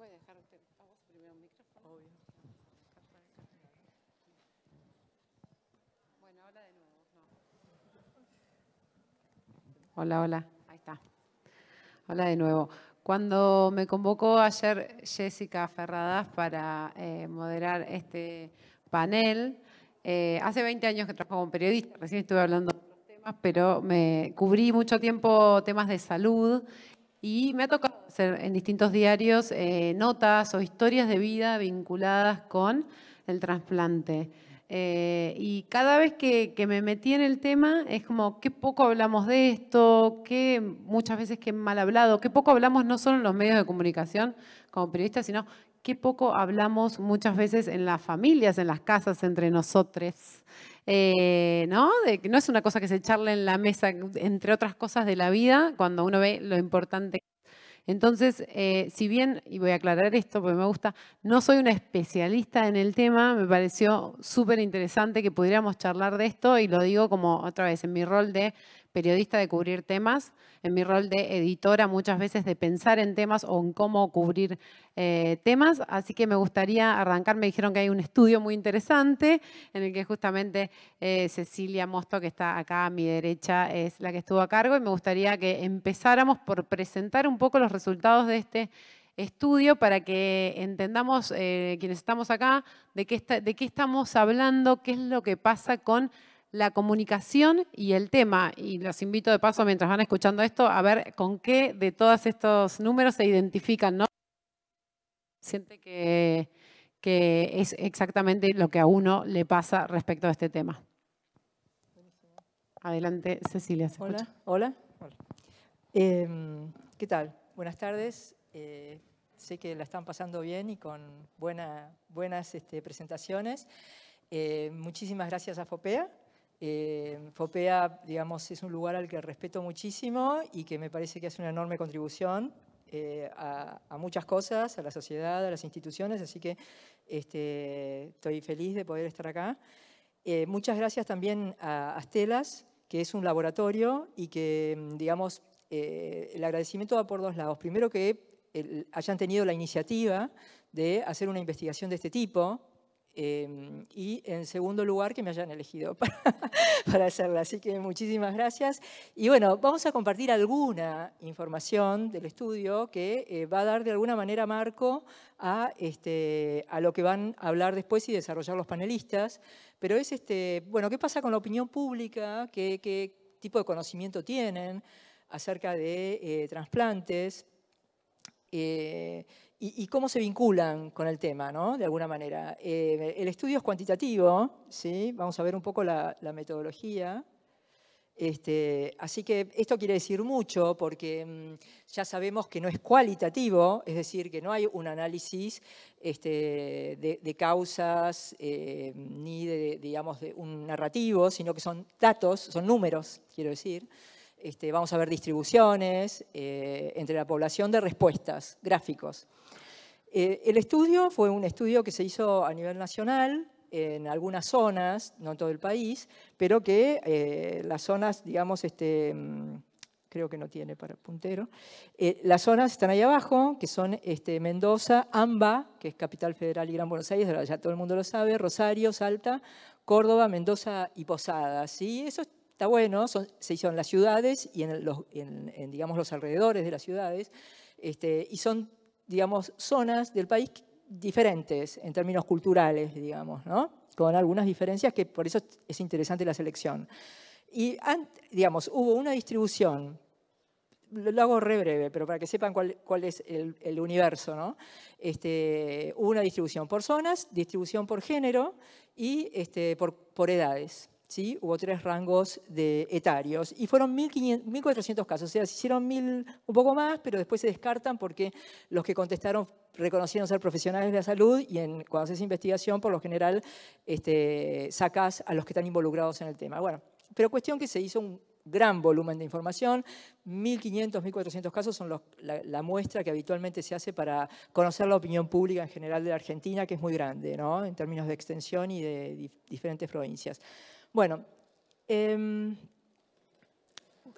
Voy a dejarte a vos primero un micrófono. Obvio. Bueno, hola de nuevo. Hola, hola. Ahí está. Hola de nuevo. Cuando me convocó ayer Jessica Ferradas para eh, moderar este panel, eh, hace 20 años que trabajo como periodista, recién estuve hablando de otros temas, pero me cubrí mucho tiempo temas de salud y me ha tocado hacer en distintos diarios eh, notas o historias de vida vinculadas con el trasplante. Eh, y cada vez que, que, me metí en el tema es como qué poco hablamos de esto, qué muchas veces qué mal hablado, qué poco hablamos no solo en los medios de comunicación como periodistas, sino qué poco hablamos muchas veces en las familias, en las casas, entre nosotros, eh, ¿no? no es una cosa que se charle en la mesa, entre otras cosas de la vida, cuando uno ve lo importante. Entonces, eh, si bien, y voy a aclarar esto porque me gusta, no soy una especialista en el tema, me pareció súper interesante que pudiéramos charlar de esto y lo digo como otra vez en mi rol de periodista de cubrir temas, en mi rol de editora muchas veces de pensar en temas o en cómo cubrir eh, temas. Así que me gustaría arrancar, me dijeron que hay un estudio muy interesante en el que justamente eh, Cecilia Mosto, que está acá a mi derecha, es la que estuvo a cargo y me gustaría que empezáramos por presentar un poco los resultados de este estudio para que entendamos eh, quienes estamos acá de qué estamos hablando, qué es lo que pasa con la comunicación y el tema. Y los invito de paso, mientras van escuchando esto, a ver con qué de todos estos números se identifican, ¿no? Siente que, que es exactamente lo que a uno le pasa respecto a este tema. Adelante, Cecilia. hola, hola. Em, ¿Qué tal? Buenas tardes. Eh, sé que la están pasando bien y con buenas este, presentaciones. Eh, muchísimas gracias a FOPEA eh, FOPEA, digamos, es un lugar al que respeto muchísimo y que me parece que hace una enorme contribución eh, a, muchas cosas, a la sociedad, a las instituciones, así que este, estoy feliz de poder estar acá. Eh, muchas gracias también a Astelas, que es un laboratorio y que, digamos, el agradecimiento va por dos lados. Primero que hayan tenido la iniciativa de hacer una investigación de este tipo, Em, y en segundo lugar, que me hayan elegido para, para, hacerla. Así que muchísimas gracias. Y bueno, vamos a compartir alguna información del estudio que eh, va a dar de alguna manera marco a, este, a lo que van a hablar después y desarrollar los panelistas. Pero es, este, bueno, ¿qué pasa con la opinión pública? ¿Qué, tipo de conocimiento tienen acerca de eh, trasplantes? Eh, y, cómo se vinculan con el tema, de alguna manera. Eh, el estudio es cuantitativo, vamos a ver un poco la, metodología. Este, así que esto quiere decir mucho porque mm, ya sabemos que no es cualitativo, es decir, que no hay un análisis este, de, causas eh, ni de, un narrativo, sino que son datos, son números, quiero decir. Este, vamos a ver distribuciones eh, entre la población de respuestas, gráficos. Eh, el estudio fue un estudio que se hizo a nivel nacional, en algunas zonas, no en todo el país, pero que eh, las zonas, digamos, este, mm, creo que no tiene para puntero, eh, las zonas están ahí abajo, que son este, Mendoza, AMBA, que es Capital Federal y Gran Buenos Aires, ya todo el mundo lo sabe, Rosario, Salta, Córdoba, Mendoza y Posadas. Y eso está bueno, se hizo en las ciudades y en, los, digamos, los alrededores de las ciudades, este, y son digamos, zonas del país diferentes en términos culturales, digamos, con algunas diferencias que por eso es interesante la selección. Y, digamos, hubo una distribución, lo hago re breve, pero para que sepan cuál, es el, universo, este, hubo una distribución por zonas, distribución por género y este, por edades. ¿sí? tres rangos de etarios. Y fueron 1.400 casos, o sea, se hicieron 1.000 un poco más, pero después se descartan porque los que contestaron reconocieron ser profesionales de la salud y en, cuando haces investigación, por lo general, este, sacas a los que están involucrados en el tema. Bueno, pero cuestión que se hizo un gran volumen de información, 1.500, 1.400 casos son la, muestra que habitualmente se hace para conocer la opinión pública en general de la Argentina, que es muy grande, ¿no? en términos de extensión y de diferentes provincias. Bueno, em,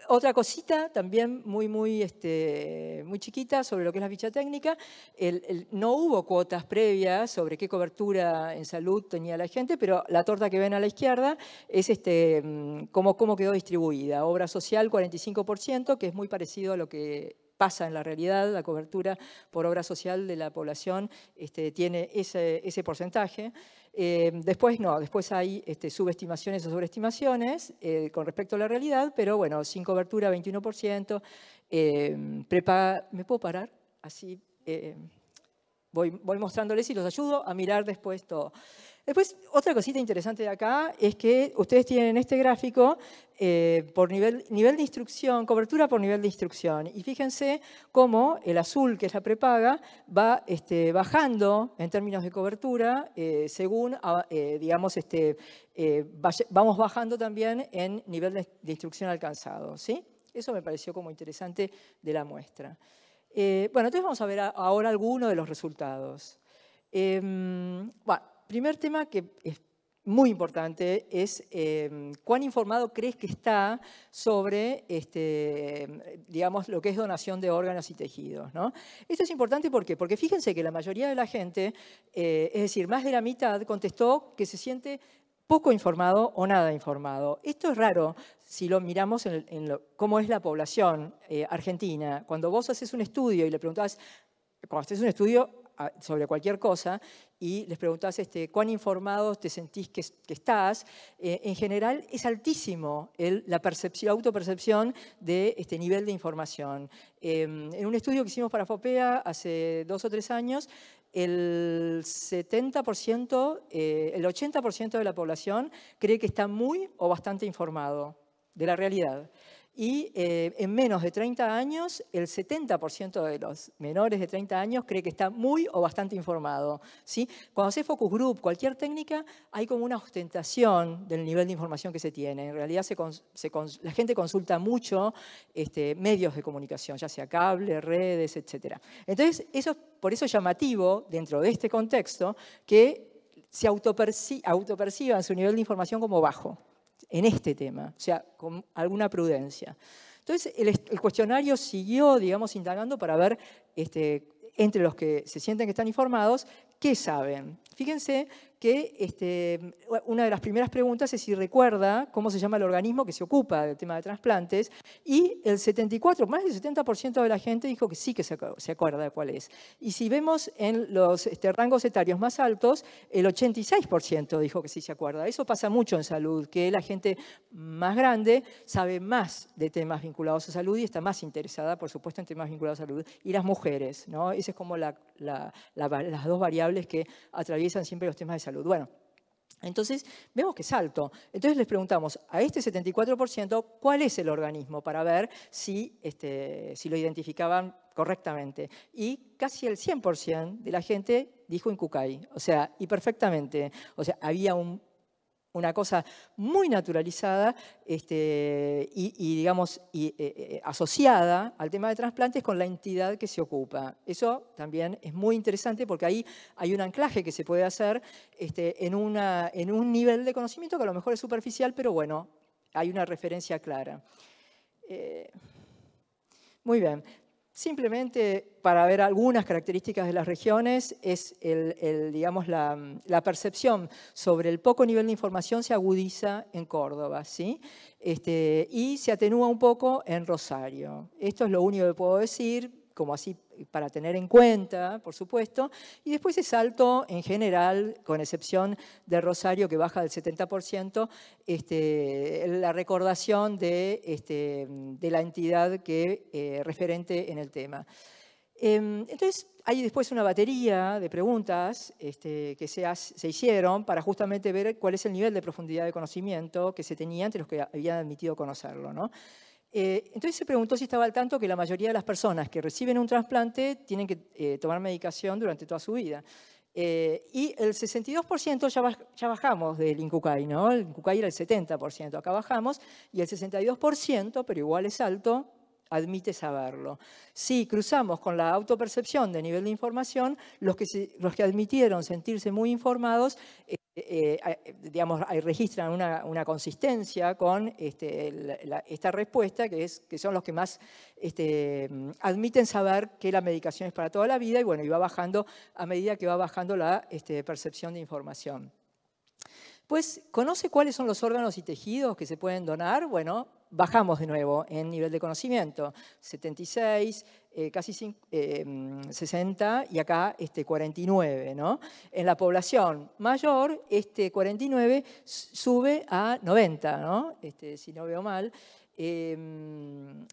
otra cosita también este, muy, chiquita sobre lo que es la ficha técnica. no hubo cuotas previas sobre qué cobertura en salud tenía la gente, pero la torta que ven a la izquierda es este, mm, cómo, quedó distribuida. Obra social 45%, que es muy parecido a lo que pasa en la realidad, la cobertura por obra social de la población este, tiene ese porcentaje. Eh, después no, después hay este, subestimaciones o sobreestimaciones eh, con respecto a la realidad, pero bueno, sin cobertura 21%. Eh, ¿Me puedo parar? Así voy mostrándoles y los ayudo a mirar después todo. Después, otra cosita interesante de acá es que ustedes tienen este gráfico eh, por nivel, de instrucción, cobertura por nivel de instrucción. Y fíjense cómo el azul, que es la prepaga, va este, bajando en términos de cobertura eh, según, ah, eh, digamos, este, vamos bajando también en nivel de, instrucción alcanzado. ¿sí? Eso me pareció como interesante de la muestra. bueno, entonces vamos a ver ahora algunos de los resultados. Em, bueno, el primer tema que es muy importante es em, cuán informado crees que está sobre, este, digamos, lo que es donación de órganos y tejidos. Esto es importante porque fíjense que la mayoría de la gente, eh, es decir, más de la mitad, contestó que se siente poco informado o nada informado. Esto es raro si lo miramos en, cómo es la población eh, argentina. Cuando vos haces un estudio y le preguntás, cuando haces un estudio ah, sobre cualquier cosa y les preguntás este, cuán informados te sentís que, estás, eh, en general es altísimo la autopercepción de este nivel de información. Em, en un estudio que hicimos para FOPEA hace dos o tres años, el 70%, eh, el 80% de la población cree que está muy o bastante informado de la realidad. Y eh, en menos de 30 años, el 70% de los menores de 30 años cree que está muy o bastante informado. ¿sí? Cuando hace focus group, cualquier técnica, hay como una ostentación del nivel de información que se tiene. En realidad, la gente consulta mucho este, medios de comunicación, ya sea cable, redes, etc. Entonces, eso es por eso llamativo, dentro de este contexto, que se autoperciban su nivel de información como bajo en este tema, o sea, con alguna prudencia. Entonces, el, cuestionario siguió, digamos, indagando para ver este, entre los que se sienten que están informados, ¿qué saben? Fíjense que este, una de las primeras preguntas es si recuerda cómo se llama el organismo que se ocupa del tema de trasplantes, y el 74, más del 70% de la gente dijo que sí que se acuerda de cuál es. Y si vemos en los este, rangos etarios más altos, el 86% dijo que sí se acuerda. Eso pasa mucho en salud, que la gente más grande sabe más de temas vinculados a salud y está más interesada, por supuesto, en temas vinculados a salud. Y las mujeres, ¿no? Esa es como las dos variables que atraviesan siempre los temas de salud bueno, entonces vemos que es alto. Entonces les preguntamos a este 74% cuál es el organismo para ver si, este, si lo identificaban correctamente. Y casi el 100% de la gente dijo Kukai, o sea, y perfectamente. O sea, había un una cosa muy naturalizada este, y, digamos, eh, eh, asociada al tema de trasplantes con la entidad que se ocupa. Eso también es muy interesante porque ahí hay un anclaje que se puede hacer este, en, una, en un nivel de conocimiento que a lo mejor es superficial, pero bueno, hay una referencia clara. Eh, muy bien. Simplemente para ver algunas características de las regiones es el, digamos, la, percepción sobre el poco nivel de información se agudiza en Córdoba ¿sí? Este, y se atenúa un poco en Rosario. Esto es lo único que puedo decir, como así para tener en cuenta, por supuesto, y después es alto en general, con excepción de Rosario, que baja del 70%, este, la recordación este, de, la entidad que eh, referente en el tema. Em, entonces, hay después una batería de preguntas este, que se, hicieron para justamente ver cuál es el nivel de profundidad de conocimiento que se tenía entre los que habían admitido conocerlo. ¿no? Eh, entonces se preguntó si estaba al tanto que la mayoría de las personas que reciben un trasplante tienen que eh, tomar medicación durante toda su vida. Eh, y el 62% ya, bajamos del INCUCAI. ¿no? El INCUCAI era el 70%, acá bajamos, y el 62%, pero igual es alto, admite saberlo. Si cruzamos con la autopercepción de nivel de información, los que, los que admitieron sentirse muy informados, eh, eh, eh, registran una, consistencia con este, esta respuesta, que, es, que son los que más este, mm, admiten saber que la medicación es para toda la vida, y bueno, y va bajando a medida que va bajando la este, percepción de información. Pues, ¿conoce cuáles son los órganos y tejidos que se pueden donar? Bueno, bajamos de nuevo en nivel de conocimiento, 76, eh, casi 60 eh, mm, y acá este 49. ¿no? En la población mayor, este 49 sube a 90, ¿no? Este, si no veo mal. Em,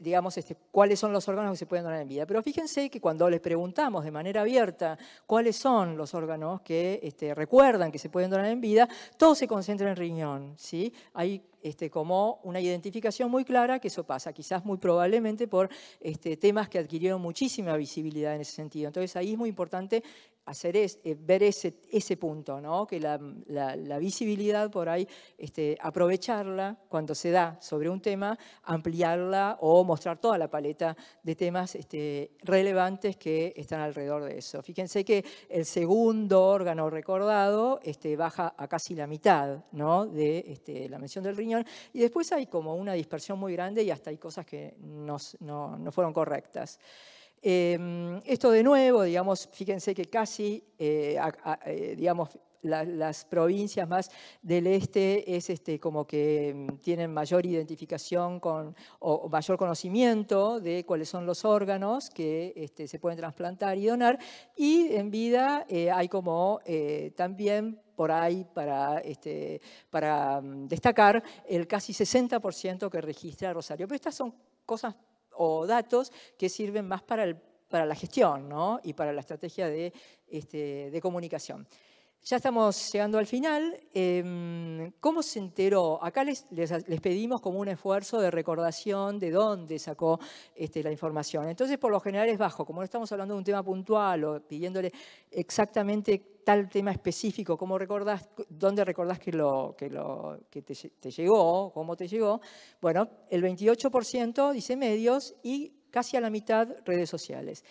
digamos, este, cuáles son los órganos que se pueden donar en vida. Pero fíjense que cuando les preguntamos de manera abierta cuáles son los órganos que este, recuerdan que se pueden donar en vida, todo se concentra en riñón. ¿sí? Hay este, como una identificación muy clara que eso pasa, quizás muy probablemente por temas que adquirieron muchísima visibilidad en ese sentido. Entonces ahí es muy importante hacer es, eh, ver ese, punto, ¿no? que la, visibilidad por ahí, este, aprovecharla cuando se da sobre un tema, ampliarla o mostrar toda la paleta de temas este, relevantes que están alrededor de eso. Fíjense que el segundo órgano recordado este, baja a casi la mitad de la mención del riñón y después hay como una dispersión muy grande y hasta hay cosas que no fueron correctas. Em, esto de nuevo, digamos, fíjense que casi, eh, eh, digamos, las provincias más del este es este, como que em, tienen mayor identificación con, o mayor conocimiento de cuáles son los órganos que este, se pueden trasplantar y donar. Y en vida eh, hay como también por ahí para, este, para mm, destacar el casi 60% que registra Rosario. Pero estas son cosas o datos que sirven más para, la gestión y para la estrategia de este, comunicación. Ya estamos llegando al final. Em, ¿Cómo se enteró? Acá les, pedimos como un esfuerzo de recordación de dónde sacó este, la información. Entonces, por lo general es bajo. Como no estamos hablando de un tema puntual o pidiéndole exactamente tal tema específico, cómo recordás, dónde recordás que, te, llegó, cómo te llegó. Bueno, el 28% dice medios y casi a la mitad redes sociales.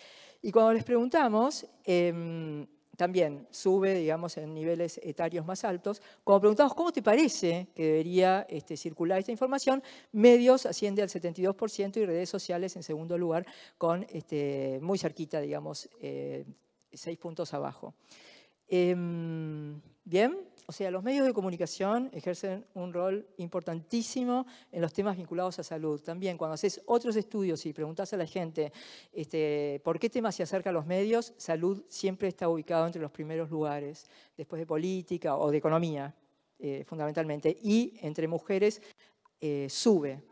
Y cuando les preguntamos... Em, también sube, digamos, en niveles etarios más altos. Como preguntamos cómo te parece que debería este, circular esta información, medios asciende al 72% y redes sociales en segundo lugar, con este, muy cerquita, digamos, eh, seis puntos abajo. Em, bien o sea, los medios de comunicación ejercen un rol importantísimo en los temas vinculados a salud. También cuando haces otros estudios y preguntas a la gente este, por qué temas se acerca a los medios, salud siempre está ubicado entre los primeros lugares, después de política o de economía, eh, fundamentalmente. Y entre mujeres eh, sube.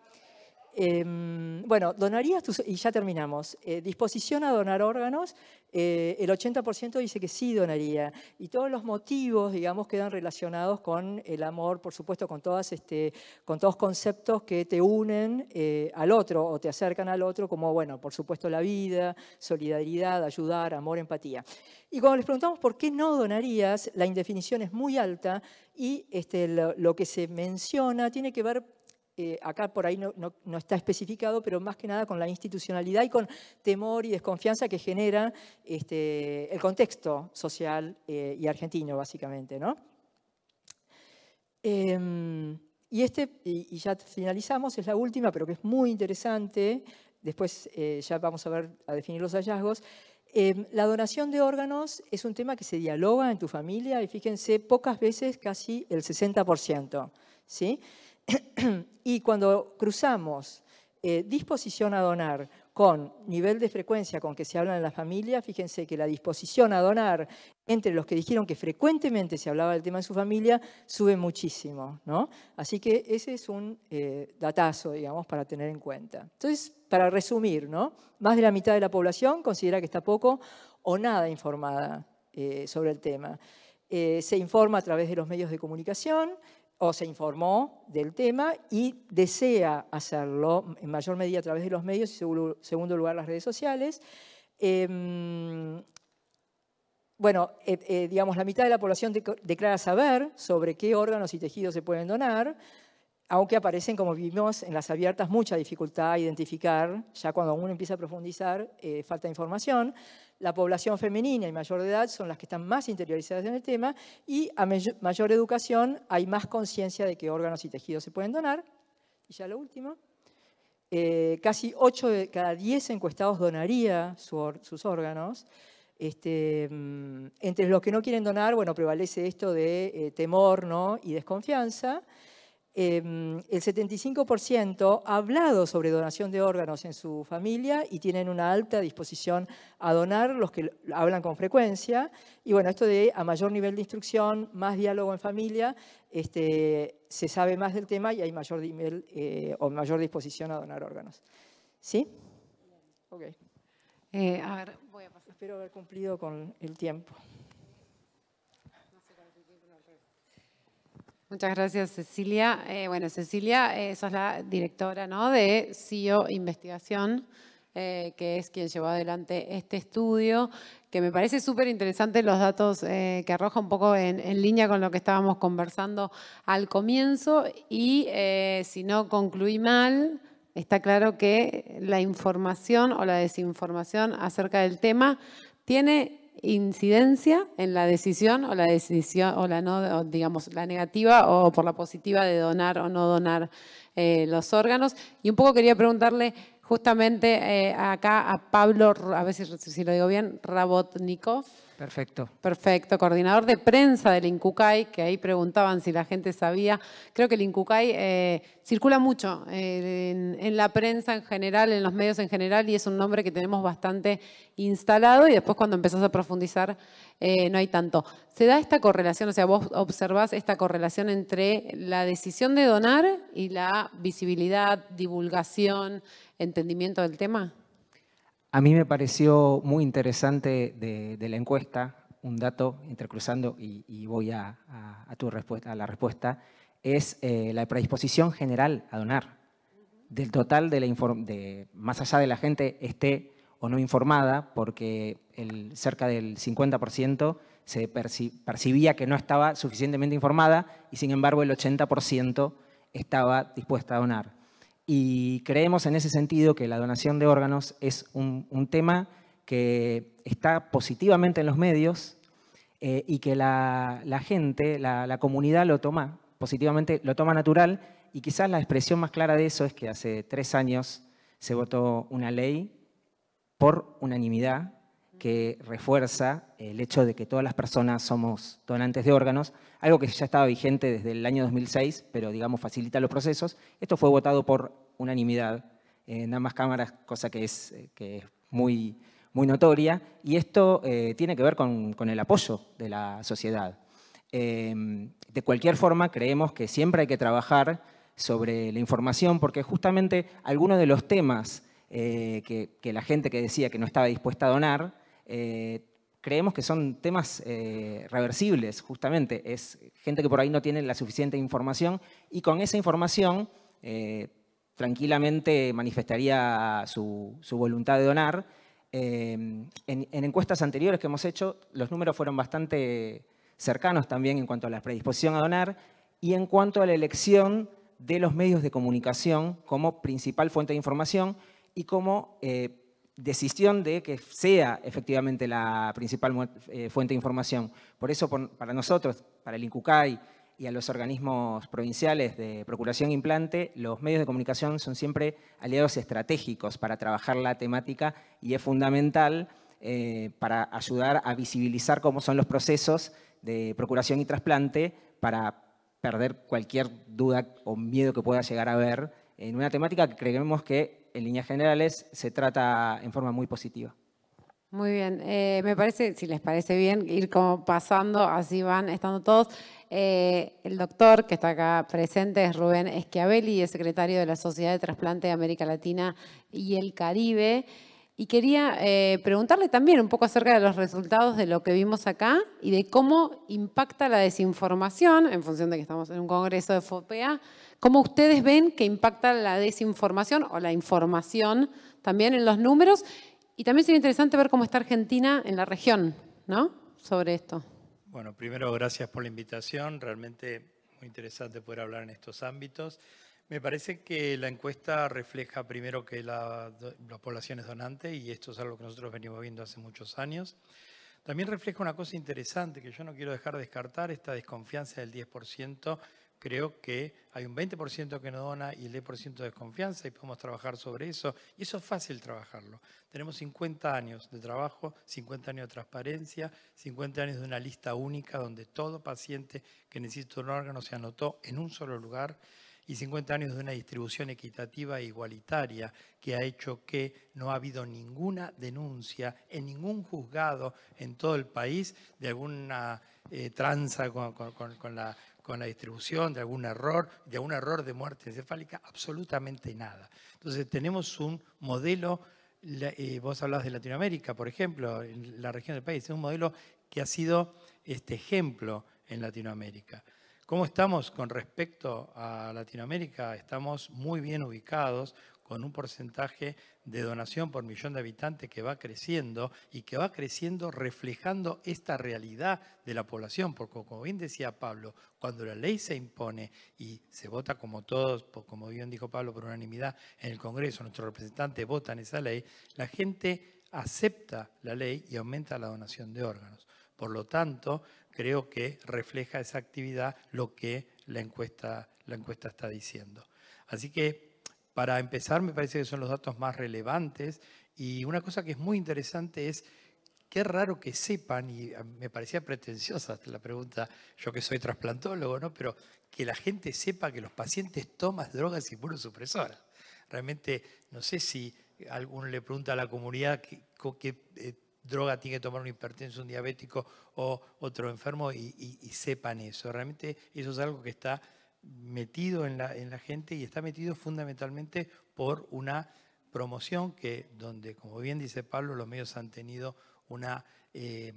Em, bueno, donarías y ya terminamos. Eh, disposición a donar órganos, eh, el 80% dice que sí donaría. Y todos los motivos, digamos, quedan relacionados con el amor, por supuesto, con, todas, este, con todos conceptos que te unen eh, al otro o te acercan al otro, como, bueno, por supuesto, la vida, solidaridad, ayudar, amor, empatía. Y cuando les preguntamos por qué no donarías, la indefinición es muy alta y este, lo que se menciona tiene que ver eh, acá por ahí no, está especificado, pero más que nada con la institucionalidad y con temor y desconfianza que genera este, el contexto social eh, y argentino, básicamente. ¿no? Em, y, este, ya finalizamos, es la última, pero que es muy interesante, después eh, ya vamos a ver a definir los hallazgos. Em, la donación de órganos es un tema que se dialoga en tu familia y fíjense, pocas veces casi el 60%. ¿sí? y cuando cruzamos eh, disposición a donar con nivel de frecuencia con que se habla en la familia, fíjense que la disposición a donar entre los que dijeron que frecuentemente se hablaba del tema en su familia sube muchísimo, ¿no? Así que ese es un eh, datazo, digamos, para tener en cuenta. Entonces, para resumir, ¿no? Más de la mitad de la población considera que está poco o nada informada eh, sobre el tema. se informa a través de los medios de comunicación, o se informó del tema y desea hacerlo en mayor medida a través de los medios y en segundo lugar las redes sociales. Em, bueno, eh, eh, digamos, la mitad de la población declara saber sobre qué órganos y tejidos se pueden donar, aunque aparecen, como vimos en las abiertas, mucha dificultad a identificar, ya cuando uno empieza a profundizar, eh, falta de información la población femenina y mayor de edad son las que están más interiorizadas en el tema y a mayor educación hay más conciencia de que órganos y tejidos se pueden donar. Y ya lo último, eh, casi 8 de cada 10 encuestados donaría sus órganos. Este, mm, entre los que no quieren donar, bueno, prevalece esto de eh, temor ¿no? y desconfianza. Em, el 75% ha hablado sobre donación de órganos en su familia y tienen una alta disposición a donar, los que hablan con frecuencia. Y bueno, esto de a mayor nivel de instrucción, más diálogo en familia, este, se sabe más del tema y hay mayor eh, o mayor disposición a donar órganos. ¿Sí? Ok. Eh, a ver, Espero haber cumplido con el tiempo. Muchas gracias, Cecilia. Eh, bueno, Cecilia, esa eh, sos la directora ¿no? de CIO e Investigación, eh, que es quien llevó adelante este estudio, que me parece súper interesante los datos que arroja un poco en, línea con lo que estábamos conversando al comienzo. Y si no concluí mal, está claro que la información o la desinformación acerca del tema tiene incidencia en la decisión o la decisión o la no, digamos, la negativa o por la positiva de donar o no donar eh, los órganos. Y un poco quería preguntarle justamente eh, acá a Pablo, a ver si lo digo bien, Rabotnikov. Perfecto. Perfecto. Coordinador de prensa del INCUCAI, que ahí preguntaban si la gente sabía. Creo que el INCUCAI eh, circula mucho eh, en, la prensa en general, en los medios en general, y es un nombre que tenemos bastante instalado y después cuando empezás a profundizar eh, no hay tanto. ¿Se da esta correlación, o sea, vos observás esta correlación entre la decisión de donar y la visibilidad, divulgación, entendimiento del tema? A mí me pareció muy interesante de, la encuesta un dato, intercruzando, y, voy a, tu respuesta, a la respuesta, es eh, la predisposición general a donar. Del total de la de, más allá de la gente esté o no informada, porque el, cerca del 50% se percibía que no estaba suficientemente informada y sin embargo el 80% estaba dispuesta a donar. Y creemos en ese sentido que la donación de órganos es un, tema que está positivamente en los medios eh, y que la, gente, la, comunidad lo toma positivamente, lo toma natural y quizás la expresión más clara de eso es que hace tres años se votó una ley por unanimidad que refuerza el hecho de que todas las personas somos donantes de órganos, algo que ya estaba vigente desde el año 2006, pero digamos facilita los procesos. Esto fue votado por unanimidad en ambas cámaras, cosa que es, eh, que es muy, muy notoria, y esto eh, tiene que ver con, el apoyo de la sociedad. Em, de cualquier forma, creemos que siempre hay que trabajar sobre la información, porque justamente algunos de los temas eh, que la gente que decía que no estaba dispuesta a donar, eh, creemos que son temas eh, reversibles, justamente. Es gente que por ahí no tiene la suficiente información y con esa información eh, tranquilamente manifestaría su, voluntad de donar. en, en, encuestas anteriores que hemos hecho, los números fueron bastante cercanos también en cuanto a la predisposición a donar y en cuanto a la elección de los medios de comunicación como principal fuente de información y como decisión de que sea efectivamente la principal eh, fuente de información. Por eso, para nosotros, para el INCUCAI y a los organismos provinciales de procuración e implante, los medios de comunicación son siempre aliados estratégicos para trabajar la temática y es fundamental eh, para ayudar a visibilizar cómo son los procesos de procuración y trasplante para perder cualquier duda o miedo que pueda llegar a haber en una temática que creemos que en líneas generales se trata en forma muy positiva. Muy bien, eh, me parece, si les parece bien, ir como pasando, así van estando todos. Eh, el doctor que está acá presente es Rubén y es secretario de la Sociedad de Trasplante de América Latina y el Caribe. Y quería eh, preguntarle también un poco acerca de los resultados de lo que vimos acá y de cómo impacta la desinformación, en función de que estamos en un congreso de FOPEA, cómo ustedes ven que impacta la desinformación o la información también en los números. Y también sería interesante ver cómo está Argentina en la región, ¿no? Sobre esto. Bueno, primero gracias por la invitación, realmente muy interesante poder hablar en estos ámbitos. Me parece que la encuesta refleja primero que la, población es donante y esto es algo que nosotros venimos viendo hace muchos años. También refleja una cosa interesante que yo no quiero dejar de descartar, esta desconfianza del 10%. Creo que hay un 20% que no dona y el 10% de desconfianza y podemos trabajar sobre eso. Y eso es fácil trabajarlo. Tenemos 50 años de trabajo, 50 años de transparencia, 50 años de una lista única donde todo paciente que necesita un órgano se anotó en un solo lugar y 50 años de una distribución equitativa e igualitaria que ha hecho que no ha habido ninguna denuncia en ningún juzgado en todo el país de alguna eh, tranza con, la, distribución, de algún error, de algún error de muerte encefálica, absolutamente nada. Entonces tenemos un modelo, eh, vos hablas de Latinoamérica, por ejemplo, en la región del país, es un modelo que ha sido este ejemplo en Latinoamérica. ¿Cómo estamos con respecto a Latinoamérica? Estamos muy bien ubicados con un porcentaje de donación por millón de habitantes que va creciendo y que va creciendo reflejando esta realidad de la población, porque como bien decía Pablo, cuando la ley se impone y se vota como todos, como bien dijo Pablo por unanimidad en el Congreso, nuestros representantes votan esa ley, la gente acepta la ley y aumenta la donación de órganos. Por lo tanto, creo que refleja esa actividad lo que la encuesta, la encuesta está diciendo. Así que para empezar me parece que son los datos más relevantes y una cosa que es muy interesante es qué raro que sepan, y me parecía pretenciosa la pregunta, yo que soy trasplantólogo, ¿no? pero que la gente sepa que los pacientes toman drogas y inmunosupresoras. Realmente no sé si alguno le pregunta a la comunidad qué droga tiene que tomar un hipertenso, un diabético o otro enfermo y, sepan eso. Realmente eso es algo que está metido en la, gente y está metido fundamentalmente por una promoción que donde, como bien dice Pablo, los medios han tenido una eh,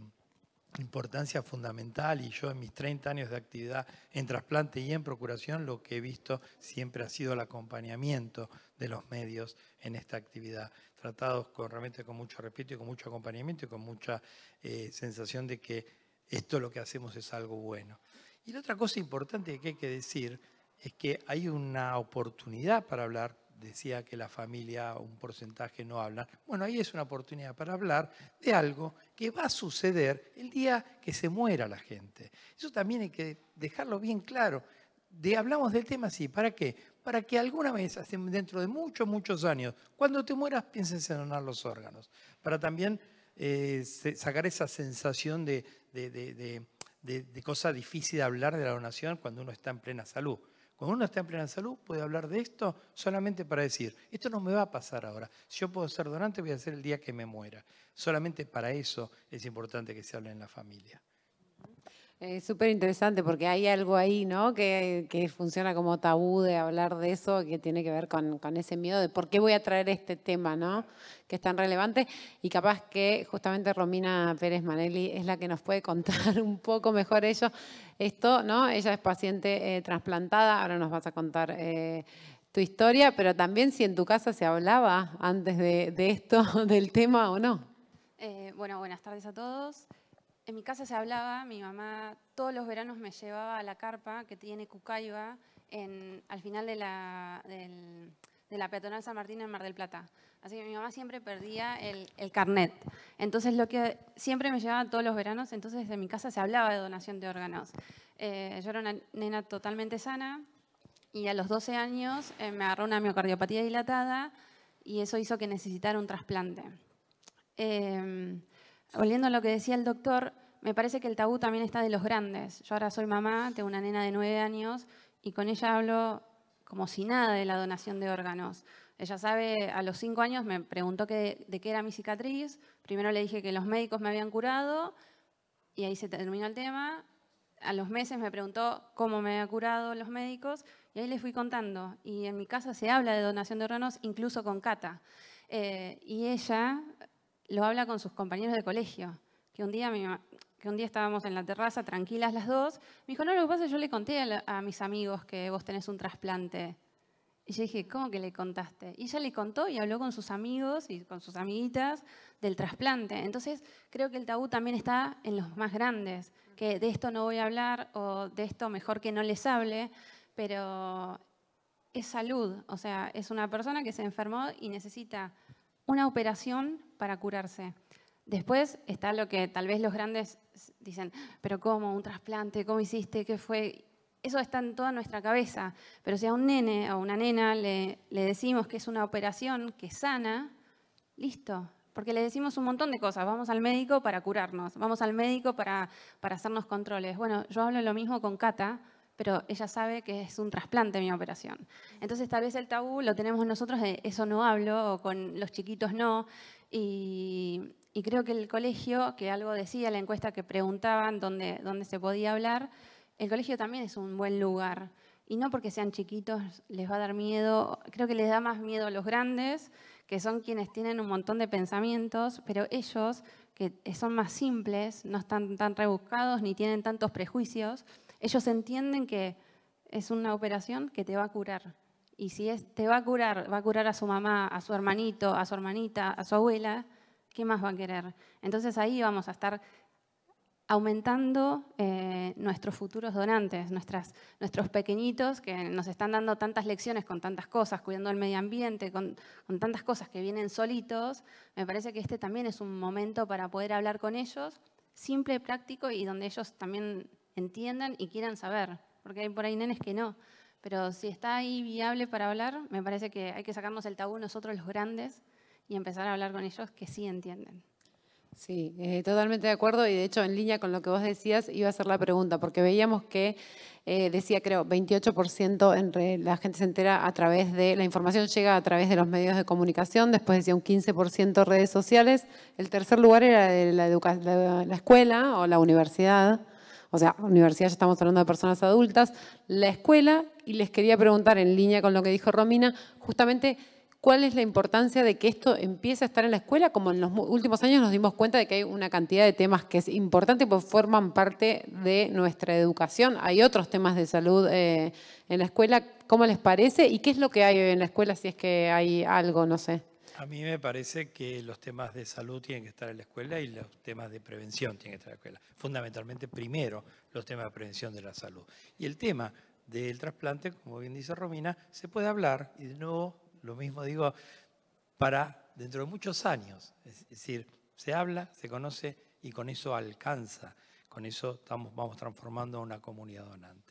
importancia fundamental y yo en mis 30 años de actividad en trasplante y en procuración lo que he visto siempre ha sido el acompañamiento de los medios en esta actividad tratados con, realmente con mucho respeto y con mucho acompañamiento y con mucha eh, sensación de que esto lo que hacemos es algo bueno. Y la otra cosa importante que hay que decir es que hay una oportunidad para hablar. Decía que la familia, un porcentaje no habla. Bueno, ahí es una oportunidad para hablar de algo que va a suceder el día que se muera la gente. Eso también hay que dejarlo bien claro. hablamos del tema, sí, ¿para qué? para que alguna vez, dentro de muchos, muchos años, cuando te mueras, pienses en donar los órganos, para también eh, sacar esa sensación de, de, cosa difícil de hablar de la donación cuando uno está en plena salud. Cuando uno está en plena salud puede hablar de esto solamente para decir, esto no me va a pasar ahora, si yo puedo ser donante voy a ser el día que me muera. Solamente para eso es importante que se hable en la familia. Es súper interesante porque hay algo ahí, ¿no? Que, funciona como tabú de hablar de eso, que tiene que ver con, ese miedo de por qué voy a traer este tema, ¿no? Que es tan relevante. Y capaz que justamente Romina Pérez Manelli es la que nos puede contar un poco mejor ello. Esto, ¿no? Ella es paciente eh, trasplantada, ahora nos vas a contar. Eh, tu historia, pero también si en tu casa se hablaba antes de, esto, del tema o no. Eh, bueno, buenas tardes a todos. En mi casa se hablaba, mi mamá todos los veranos me llevaba a la carpa que tiene Cucaiba en, al final de la, de la peatonal San Martín en Mar del Plata. Así que mi mamá siempre perdía el, carnet. Entonces lo que siempre me llevaba todos los veranos, entonces en mi casa se hablaba de donación de órganos. Eh, yo era una nena totalmente sana y a los 12 años eh, me agarró una miocardiopatía dilatada y eso hizo que necesitara un trasplante. Em, volviendo a lo que decía el doctor, me parece que el tabú también está de los grandes. Yo ahora soy mamá, tengo una nena de nueve años y con ella hablo como si nada de la donación de órganos. Ella sabe, a los cinco años me preguntó de qué era mi cicatriz. Primero le dije que los médicos me habían curado y ahí se terminó el tema. A los meses me preguntó cómo me habían curado los médicos y ahí le fui contando. Y en mi casa se habla de donación de órganos incluso con Cata. Eh, y ella lo habla con sus compañeros de colegio. Que un día, que un día estábamos en la terraza, tranquilas las dos. Me dijo, no, lo que pasa es que yo le conté a, a mis amigos que vos tenés un trasplante. Y yo dije, ¿cómo que le contaste? Y ella le contó y habló con sus amigos y con sus amiguitas del trasplante. Entonces, creo que el tabú también está en los más grandes, que de esto no voy a hablar o de esto mejor que no les hable, pero es salud, o sea, es una persona que se enfermó y necesita una operación para curarse. Después está lo que tal vez los grandes dicen, pero ¿cómo? ¿Un trasplante? ¿Cómo hiciste? ¿Qué fue? Eso está en toda nuestra cabeza. Pero si a un nene o una nena le, decimos que es una operación que sana, listo. Porque le decimos un montón de cosas. Vamos al médico para curarnos, vamos al médico para, para hacernos controles. Bueno, yo hablo lo mismo con Cata, pero ella sabe que es un trasplante mi operación. Entonces tal vez el tabú lo tenemos nosotros de eso no hablo o con los chiquitos no. Y, creo que el colegio, que algo decía la encuesta que preguntaban dónde, dónde se podía hablar, el colegio también es un buen lugar. Y no porque sean chiquitos les va a dar miedo, creo que les da más miedo a los grandes, que son quienes tienen un montón de pensamientos, pero ellos, que son más simples, no están tan rebuscados ni tienen tantos prejuicios, ellos entienden que es una operación que te va a curar y si te va a curar, va a curar a su mamá, a su hermanito, a su hermanita, a su abuela, ¿qué más va a querer? Entonces ahí vamos a estar aumentando eh, nuestros futuros donantes, nuestros pequeñitos que nos están dando tantas lecciones con tantas cosas, cuidando el medio ambiente, con, con, tantas cosas que vienen solitos, me parece que este también es un momento para poder hablar con ellos, simple, práctico y donde ellos también entiendan y quieran saber, porque hay por ahí nenes que no. Pero si está ahí viable para hablar, me parece que hay que sacarnos el tabú nosotros los grandes y empezar a hablar con ellos que sí entienden. Sí, eh, totalmente de acuerdo y de hecho en línea con lo que vos decías iba a ser la pregunta, porque veíamos que eh, decía creo 28% en la gente se entera a través de, la información llega a través de los medios de comunicación, después decía un 15% redes sociales, el tercer lugar era la escuela o la universidad, o sea, universidad ya estamos hablando de personas adultas, la escuela, y les quería preguntar en línea con lo que dijo Romina, justamente cuál es la importancia de que esto empiece a estar en la escuela, como en los últimos años nos dimos cuenta de que hay una cantidad de temas que es importante pues forman parte de nuestra educación, hay otros temas de salud eh, en la escuela, ¿cómo les parece? ¿Y qué es lo que hay hoy en la escuela si es que hay algo, no sé? A mí me parece que los temas de salud tienen que estar en la escuela y los temas de prevención tienen que estar en la escuela. Fundamentalmente, primero, los temas de prevención de la salud. Y el tema del trasplante, como bien dice Romina, se puede hablar, y de nuevo, lo mismo digo, para dentro de muchos años. Es decir, se habla, se conoce y con eso alcanza. Con eso vamos transformando a una comunidad donante.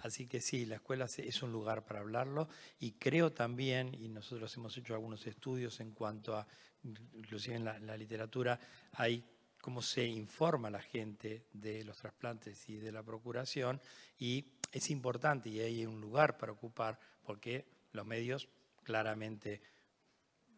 Así que sí, la escuela es un lugar para hablarlo y creo también, y nosotros hemos hecho algunos estudios en cuanto a, inclusive en la, literatura, hay cómo se informa la gente de los trasplantes y de la procuración y es importante y hay un lugar para ocupar porque los medios claramente,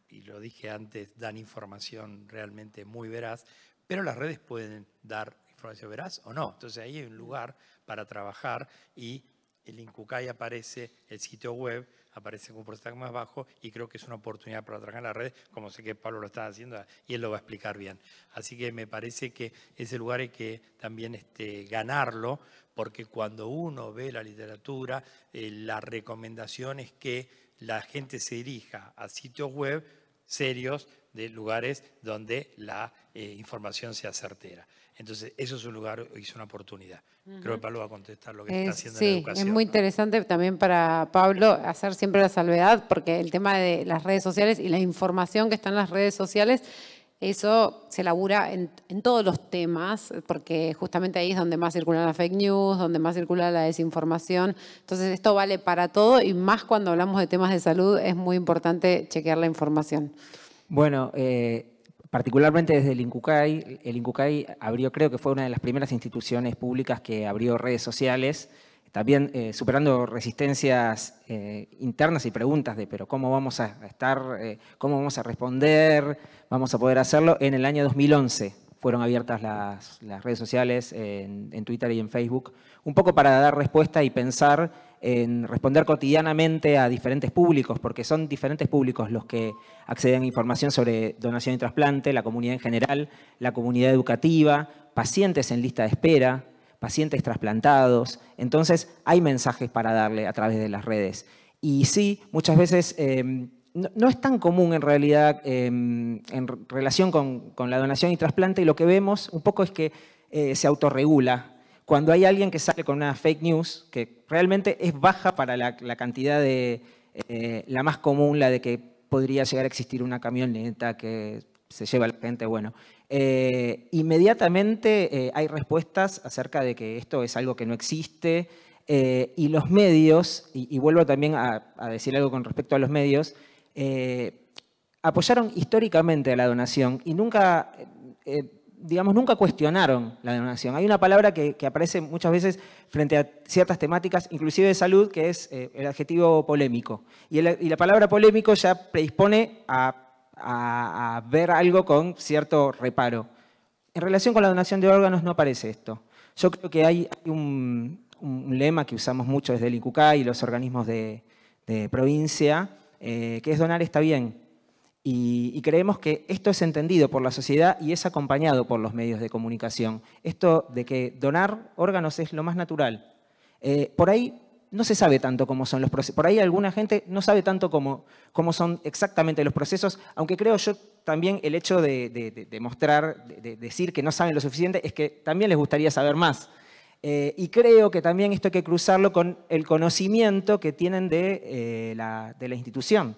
y lo dije antes, dan información realmente muy veraz, pero las redes pueden dar información veraz o no. Entonces ahí hay un lugar para trabajar y el INCUCAI aparece, el sitio web aparece con un porcentaje más bajo y creo que es una oportunidad para trabajar en la red, como sé que Pablo lo está haciendo y él lo va a explicar bien. Así que me parece que ese lugar hay que también este, ganarlo, porque cuando uno ve la literatura, eh, la recomendación es que la gente se dirija a sitios web serios de lugares donde la eh, información sea certera. Entonces, eso es un lugar y es una oportunidad. Creo que Pablo va a contestar lo que está haciendo la educación. Es muy interesante también para Pablo hacer siempre la salvedad, porque el tema de las redes sociales y la información que está en las redes sociales eso se labura en, todos los temas, porque justamente ahí es donde más circula la fake news, donde más circula la desinformación. Entonces, esto vale para todo y más cuando hablamos de temas de salud, es muy importante chequear la información. Bueno, eh, particularmente desde el INCUCAI. El INCUCAI abrió, creo que fue una de las primeras instituciones públicas que abrió redes sociales, también eh, superando resistencias eh, internas y preguntas de, pero ¿cómo vamos a estar, eh, cómo vamos a responder, vamos a poder hacerlo? En el año 2011 fueron abiertas las, redes sociales en Twitter y en Facebook, un poco para dar respuesta y pensar en responder cotidianamente a diferentes públicos, porque son diferentes públicos los que acceden a información sobre donación y trasplante, la comunidad en general, la comunidad educativa, pacientes en lista de espera, pacientes trasplantados. Entonces, hay mensajes para darle a través de las redes. Y sí, muchas veces em, no, es tan común en realidad em, en relación con, la donación y trasplante y lo que vemos un poco es que eh, se autorregula cuando hay alguien que sale con una fake news, que realmente es baja para la, cantidad de, eh, la más común, la de que podría llegar a existir una camioneta que se lleva a la gente, bueno. Eh, inmediatamente eh, hay respuestas acerca de que esto es algo que no existe y los medios, y, vuelvo también a, a, decir algo con respecto a los medios, apoyaron históricamente a la donación y nunca digamos, nunca cuestionaron la donación. Hay una palabra que, aparece muchas veces frente a ciertas temáticas, inclusive de salud, que es eh, el adjetivo polémico. Y, la palabra polémico ya predispone a, ver algo con cierto reparo. En relación con la donación de órganos no aparece esto. Yo creo que hay, un, lema que usamos mucho desde el ICUCA y los organismos de, provincia, eh, que es donar está bien. Y, creemos que esto es entendido por la sociedad y es acompañado por los medios de comunicación. Esto de que donar órganos es lo más natural. Eh, por ahí no se sabe tanto cómo son los procesos. Por ahí alguna gente no sabe tanto cómo, son exactamente los procesos, aunque creo yo también el hecho de, de, mostrar, de, decir que no saben lo suficiente, es que también les gustaría saber más. Eh, y creo que también esto hay que cruzarlo con el conocimiento que tienen de eh, la institución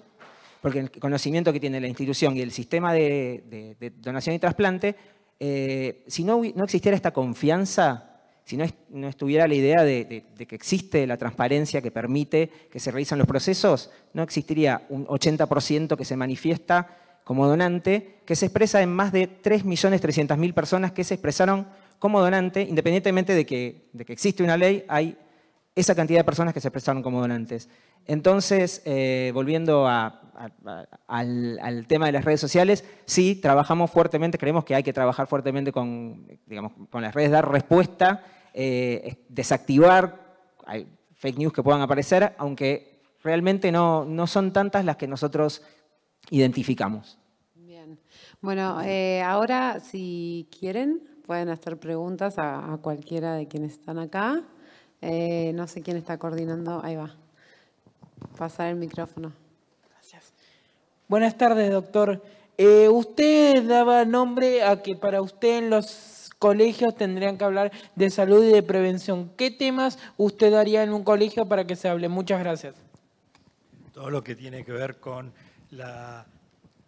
porque el conocimiento que tiene la institución y el sistema de, donación y trasplante, eh, si no, no, existiera esta confianza, si no, no estuviera la idea de, que existe la transparencia que permite que se realizan los procesos, no existiría un 80% que se manifiesta como donante, que se expresa en más de 3.300.000 personas que se expresaron como donante, independientemente de que, de que existe una ley, hay esa cantidad de personas que se expresaron como donantes. Entonces, eh, volviendo al, tema de las redes sociales, sí, trabajamos fuertemente, creemos que hay que trabajar fuertemente con, las redes, dar respuesta, eh, desactivar fake news que puedan aparecer, aunque realmente no, son tantas las que nosotros identificamos. Bien. Bueno, eh, ahora si quieren pueden hacer preguntas a cualquiera de quienes están acá. Eh, no sé quién está coordinando. Ahí va. Pasar el micrófono. Gracias. Buenas tardes, doctor. Eh, usted daba nombre a que para usted en los colegios tendrían que hablar de salud y de prevención. ¿Qué temas usted haría en un colegio para que se hable? Muchas gracias. Todo lo que tiene que ver con la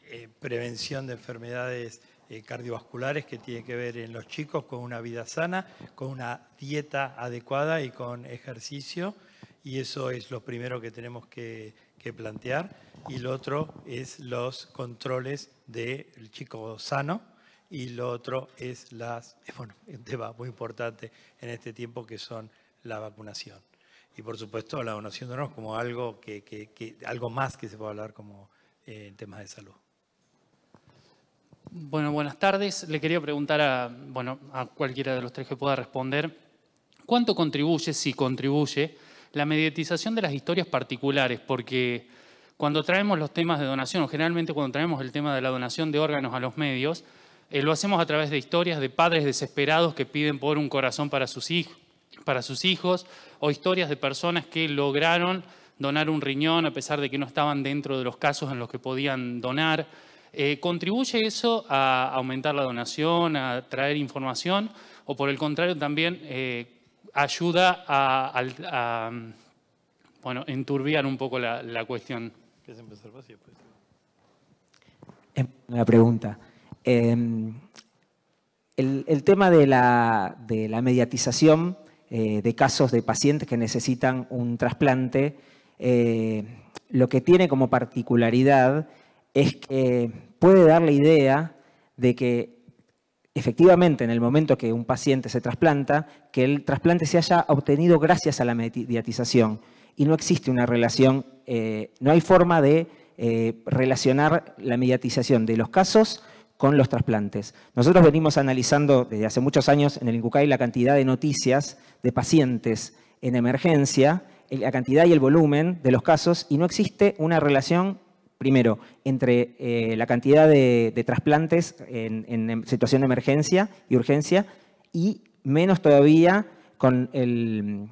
eh, prevención de enfermedades eh, cardiovasculares que tiene que ver en los chicos con una vida sana, con una dieta adecuada y con ejercicio. Y eso es lo primero que tenemos que, plantear. Y lo otro es los controles del chico sano. Y lo otro es las, eh, un tema muy importante en este tiempo que son la vacunación. Y por supuesto la donación de como algo, que, algo más que se puede hablar como eh, en temas de salud. Bueno, buenas tardes. Le quería preguntar a, cualquiera de los tres que pueda responder, ¿cuánto contribuye, si contribuye, la mediatización de las historias particulares? Porque cuando traemos los temas de donación, o generalmente cuando traemos el tema de la donación de órganos a los medios, eh, lo hacemos a través de historias de padres desesperados que piden por un corazón para sus, para sus hijos, o historias de personas que lograron donar un riñón a pesar de que no estaban dentro de los casos en los que podían donar. Eh, ¿Contribuye eso a aumentar la donación, a traer información? ¿O por el contrario también eh, ayuda a, bueno, enturbiar un poco la, cuestión? ¿Quieres empezar pues. em, una pregunta. Em, el, tema de la, mediatización eh, de casos de pacientes que necesitan un trasplante, lo que tiene como particularidad es que puede dar la idea de que efectivamente en el momento que un paciente se trasplanta, que el trasplante se haya obtenido gracias a la mediatización y no existe una relación, eh, no hay forma de eh, relacionar la mediatización de los casos con los trasplantes. Nosotros venimos analizando desde hace muchos años en el INCUCAI la cantidad de noticias de pacientes en emergencia, la cantidad y el volumen de los casos, y no existe una relación primero, entre eh, la cantidad de, trasplantes en, em, situación de emergencia y urgencia y menos todavía con el,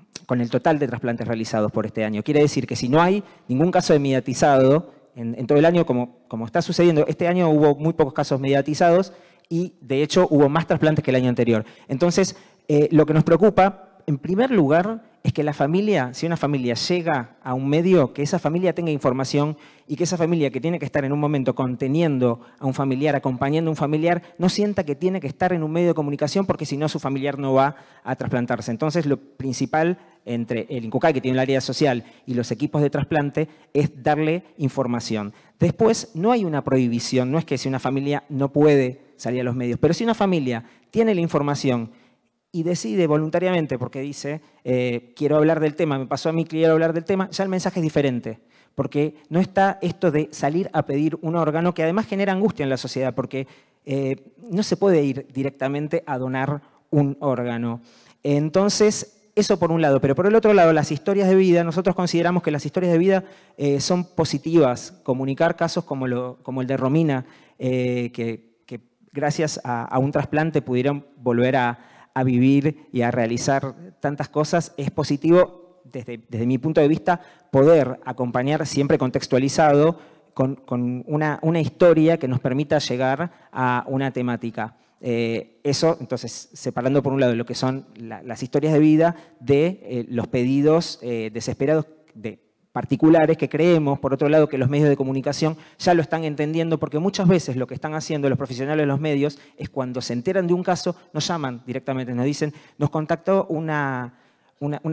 total de trasplantes realizados por este año. Quiere decir que si no hay ningún caso de mediatizado en, todo el año, como, como está sucediendo, este año hubo muy pocos casos mediatizados y de hecho hubo más trasplantes que el año anterior. Entonces, eh, lo que nos preocupa, en primer lugar, es que la familia, si una familia llega a un medio, que esa familia tenga información y que esa familia que tiene que estar en un momento conteniendo a un familiar, acompañando a un familiar, no sienta que tiene que estar en un medio de comunicación porque si no su familiar no va a trasplantarse. Entonces lo principal entre el INCUCAI, que tiene el área social, y los equipos de trasplante es darle información. Después no hay una prohibición, no es que si una familia no puede salir a los medios, pero si una familia tiene la información, y decide voluntariamente, porque dice, eh, quiero hablar del tema, me pasó a mi cliente hablar del tema, ya el mensaje es diferente. Porque no está esto de salir a pedir un órgano que además genera angustia en la sociedad, porque eh, no se puede ir directamente a donar un órgano. Entonces, eso por un lado. Pero por el otro lado, las historias de vida, nosotros consideramos que las historias de vida eh, son positivas. Comunicar casos como, como el de Romina, que, gracias a un trasplante pudieron volver a, a vivir y a realizar tantas cosas, es positivo desde, desde mi punto de vista poder acompañar siempre contextualizado con, una, una, historia que nos permita llegar a una temática. Eh, eso, entonces, separando por un lado lo que son las historias de vida de eh, los pedidos eh, desesperados de particulares que creemos, por otro lado, que los medios de comunicación ya lo están entendiendo, porque muchas veces lo que están haciendo los profesionales de los medios es cuando se enteran de un caso, nos llaman directamente, nos dicen, nos contactó una,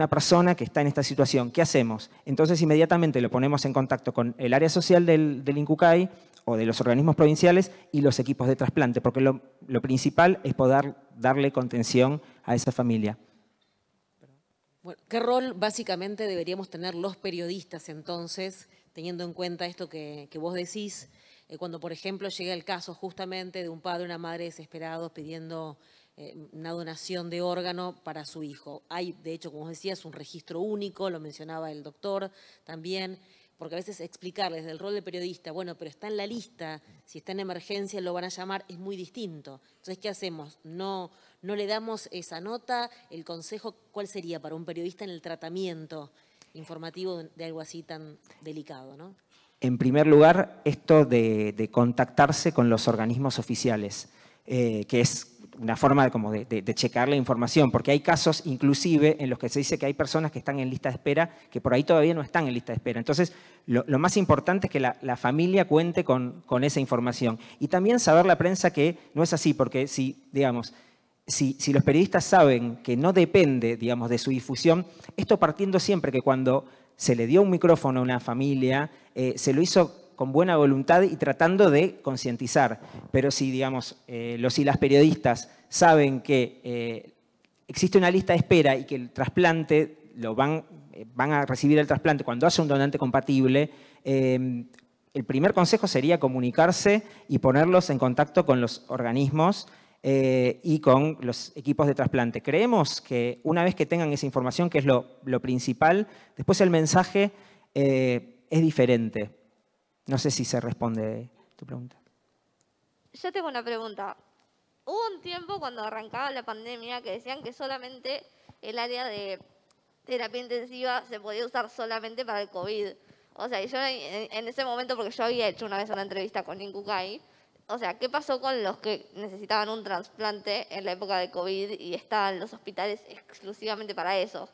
persona que está en esta situación, ¿qué hacemos? Entonces inmediatamente lo ponemos en contacto con el área social del, del INCUCAI o de los organismos provinciales y los equipos de trasplante, porque lo principal es poder darle contención a esa familia. ¿Qué rol básicamente deberíamos tener los periodistas entonces, teniendo en cuenta esto que, vos decís, eh, cuando por ejemplo llega el caso justamente de un padre o una madre desesperados pidiendo eh, una donación de órgano para su hijo? Hay, de hecho, como vos decías, un registro único, lo mencionaba el doctor también porque a veces explicarles del rol de periodista, bueno, pero está en la lista, si está en emergencia lo van a llamar, es muy distinto. Entonces, ¿qué hacemos? No, no le damos esa nota, el consejo, ¿cuál sería para un periodista en el tratamiento informativo de algo así tan delicado? En primer lugar, esto de contactarse con los organismos oficiales. Eh, que es una forma de, como de, checar la información, porque hay casos inclusive en los que se dice que hay personas que están en lista de espera, que por ahí todavía no están en lista de espera. Entonces, lo, más importante es que la, familia cuente con, con, esa información. Y también saber la prensa que no es así, porque si, digamos, si, si los periodistas saben que no depende, digamos, de su difusión, esto partiendo siempre que cuando se le dio un micrófono a una familia, eh, se lo hizo con buena voluntad y tratando de concientizar. Pero si, digamos, eh, los y las periodistas saben que eh, existe una lista de espera y que el trasplante lo van, eh, van a recibir el trasplante cuando hace un donante compatible, el primer consejo sería comunicarse y ponerlos en contacto con los organismos y con los equipos de trasplante. Creemos que una vez que tengan esa información, que es lo, principal, después el mensaje es diferente. No sé si se responde tu pregunta. Yo tengo una pregunta. Hubo un tiempo cuando arrancaba la pandemia que decían que solamente el área de terapia intensiva se podía usar solamente para el COVID. O sea, yo en ese momento, porque yo había hecho una vez una entrevista con Incucay, o sea, ¿qué pasó con los que necesitaban un trasplante en la época de COVID y estaban los hospitales exclusivamente para eso?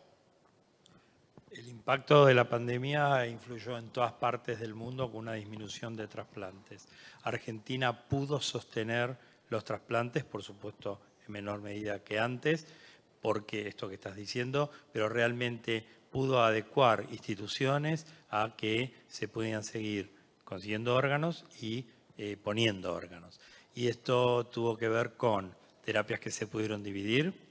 El impacto de la pandemia influyó en todas partes del mundo con una disminución de trasplantes. Argentina pudo sostener los trasplantes, por supuesto, en menor medida que antes, porque esto que estás diciendo, pero realmente pudo adecuar instituciones a que se pudieran seguir consiguiendo órganos y eh, poniendo órganos. Y esto tuvo que ver con terapias que se pudieron dividir,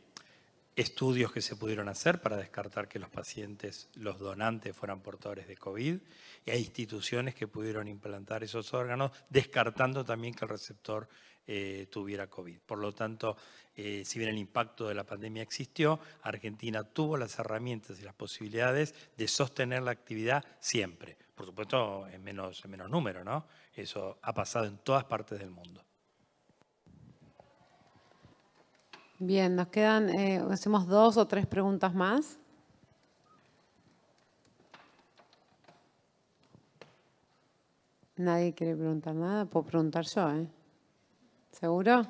estudios que se pudieron hacer para descartar que los pacientes, los donantes, fueran portadores de COVID, y hay instituciones que pudieron implantar esos órganos, descartando también que el receptor eh, tuviera COVID. Por lo tanto, eh, si bien el impacto de la pandemia existió, Argentina tuvo las herramientas y las posibilidades de sostener la actividad siempre. Por supuesto, en menos, en menos número, ¿no? Eso ha pasado en todas partes del mundo. Bien, nos quedan, eh, hacemos dos o tres preguntas más. Nadie quiere preguntar nada, puedo preguntar yo, ¿eh? ¿Seguro?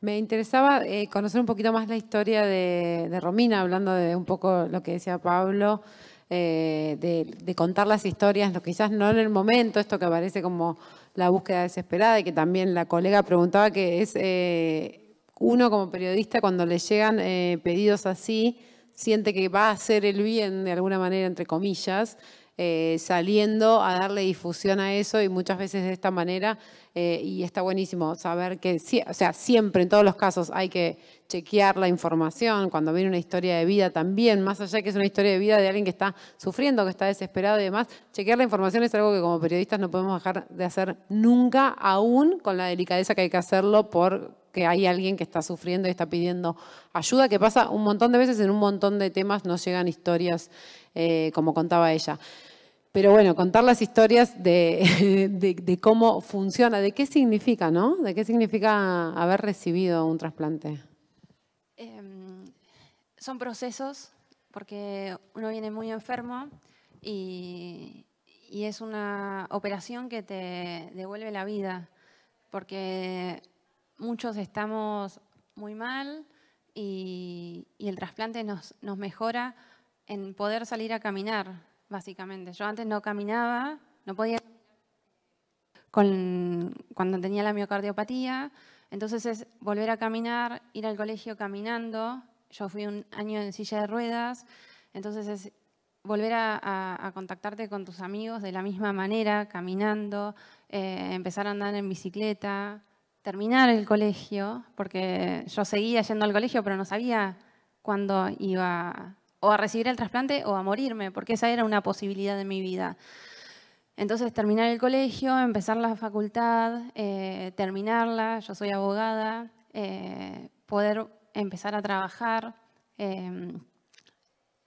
Me interesaba eh, conocer un poquito más la historia de, Romina, hablando de un poco lo que decía Pablo, eh, de, contar las historias, lo quizás no en el momento, esto que aparece como la búsqueda desesperada y que también la colega preguntaba que es eh, uno como periodista cuando le llegan eh, pedidos así, siente que va a hacer el bien de alguna manera, entre comillas, eh, saliendo a darle difusión a eso y muchas veces de esta manera eh, y está buenísimo saber que, o sea, siempre en todos los casos hay que chequear la información cuando viene una historia de vida también, más allá de que es una historia de vida de alguien que está sufriendo, que está desesperado y demás, chequear la información es algo que como periodistas no podemos dejar de hacer nunca, aún con la delicadeza que hay que hacerlo porque hay alguien que está sufriendo y está pidiendo ayuda, que pasa un montón de veces en un montón de temas, no llegan historias eh, como contaba ella. Pero bueno, contar las historias de, cómo funciona, de qué significa, ¿no? De qué significa haber recibido un trasplante. Em, son procesos, porque uno viene muy enfermo y, es una operación que te devuelve la vida, porque muchos estamos muy mal y, el trasplante nos, mejora en poder salir a caminar básicamente. Yo antes no caminaba, no podía con, cuando tenía la miocardiopatía. Entonces es volver a caminar, ir al colegio caminando. Yo fui un año en silla de ruedas. Entonces es volver a, contactarte con tus amigos de la misma manera, caminando, eh, empezar a andar en bicicleta, terminar el colegio, porque yo seguía yendo al colegio, pero no sabía cuándo iba o a recibir el trasplante o a morirme, porque esa era una posibilidad de mi vida. Entonces, terminar el colegio, empezar la facultad, eh, terminarla, yo soy abogada, eh, poder empezar a trabajar. Em,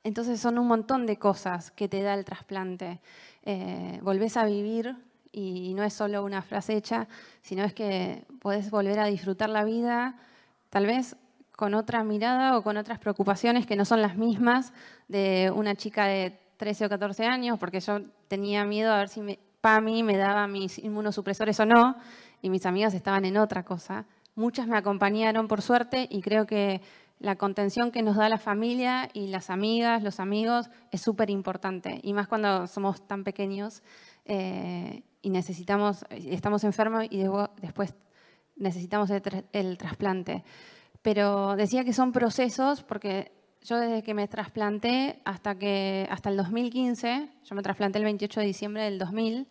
entonces, son un montón de cosas que te da el trasplante. Eh, volvés a vivir y no es solo una frase hecha, sino es que podés volver a disfrutar la vida, tal vez con otra mirada o con otras preocupaciones que no son las mismas de una chica de 13 o 14 años, porque yo tenía miedo a ver si para mí me daba mis inmunosupresores o no, y mis amigas estaban en otra cosa. Muchas me acompañaron, por suerte, y creo que la contención que nos da la familia y las amigas, los amigos, es súper importante, y más cuando somos tan pequeños eh, y necesitamos, estamos enfermos y después necesitamos el trasplante pero decía que son procesos porque yo desde que me trasplanté hasta, que, hasta el 2015, yo me trasplanté el 28 de diciembre del 2000,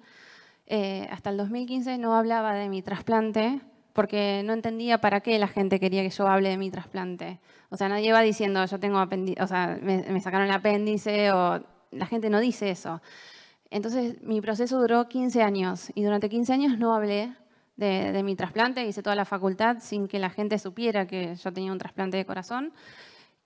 eh, hasta el 2015 no hablaba de mi trasplante porque no entendía para qué la gente quería que yo hable de mi trasplante. O sea, nadie va diciendo, yo tengo apéndice, o sea, me, me sacaron el apéndice o la gente no dice eso. Entonces, mi proceso duró 15 años y durante 15 años no hablé de, mi trasplante, hice toda la facultad sin que la gente supiera que yo tenía un trasplante de corazón.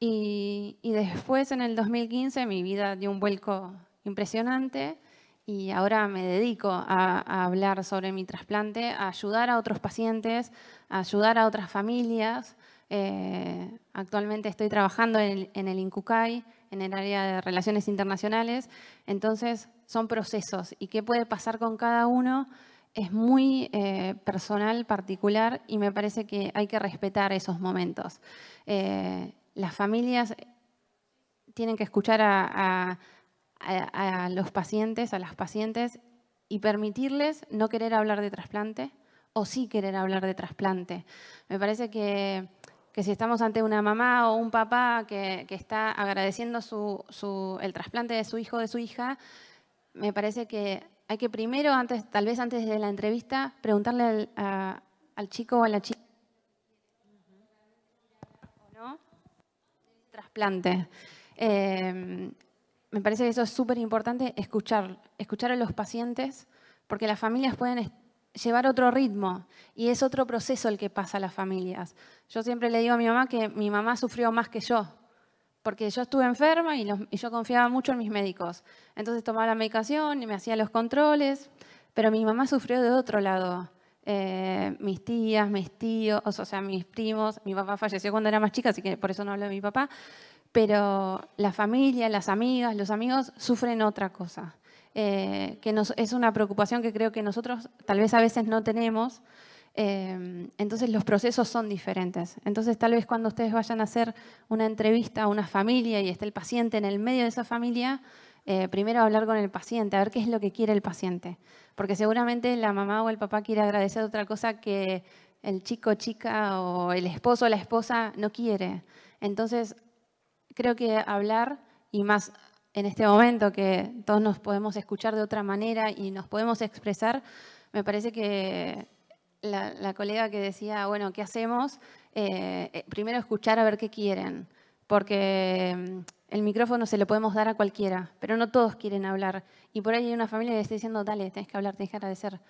Y, después, en el 2015, mi vida dio un vuelco impresionante y ahora me dedico a, hablar sobre mi trasplante, a ayudar a otros pacientes, a ayudar a otras familias. Eh, actualmente estoy trabajando en, el INCUCAI, en el área de relaciones internacionales. Entonces, son procesos y qué puede pasar con cada uno es muy eh, personal, particular, y me parece que hay que respetar esos momentos. Eh, las familias tienen que escuchar a, los pacientes, a las pacientes, y permitirles no querer hablar de trasplante o sí querer hablar de trasplante. Me parece que, si estamos ante una mamá o un papá que, está agradeciendo el trasplante de su hijo o de su hija, me parece que hay que primero, antes, tal vez antes de la entrevista, preguntarle al, chico o a la chica o no, trasplante. Em, me parece que eso es súper importante, escuchar, escuchar a los pacientes, porque las familias pueden llevar otro ritmo y es otro proceso el que pasa a las familias. Yo siempre le digo a mi mamá que mi mamá sufrió más que yo porque yo estuve enferma y, yo confiaba mucho en mis médicos. Entonces tomaba la medicación y me hacía los controles, pero mi mamá sufrió de otro lado. Eh, mis tías, mis tíos, o sea, mis primos, mi papá falleció cuando era más chica, así que por eso no hablo de mi papá, pero la familia, las amigas, los amigos sufren otra cosa, eh, que nos, es una preocupación que creo que nosotros tal vez a veces no tenemos. Em, entonces los procesos son diferentes. Entonces tal vez cuando ustedes vayan a hacer una entrevista a una familia y esté el paciente en el medio de esa familia, eh, primero hablar con el paciente, a ver qué es lo que quiere el paciente. Porque seguramente la mamá o el papá quiere agradecer otra cosa que el chico, o chica o el esposo o la esposa no quiere. Entonces creo que hablar y más en este momento que todos nos podemos escuchar de otra manera y nos podemos expresar, me parece que la, colega que decía, bueno, ¿qué hacemos? Eh, eh, primero escuchar a ver qué quieren, porque mm, el micrófono se lo podemos dar a cualquiera, pero no todos quieren hablar. Y por ahí hay una familia que está diciendo, dale, tenés que hablar, tenés que agradecer.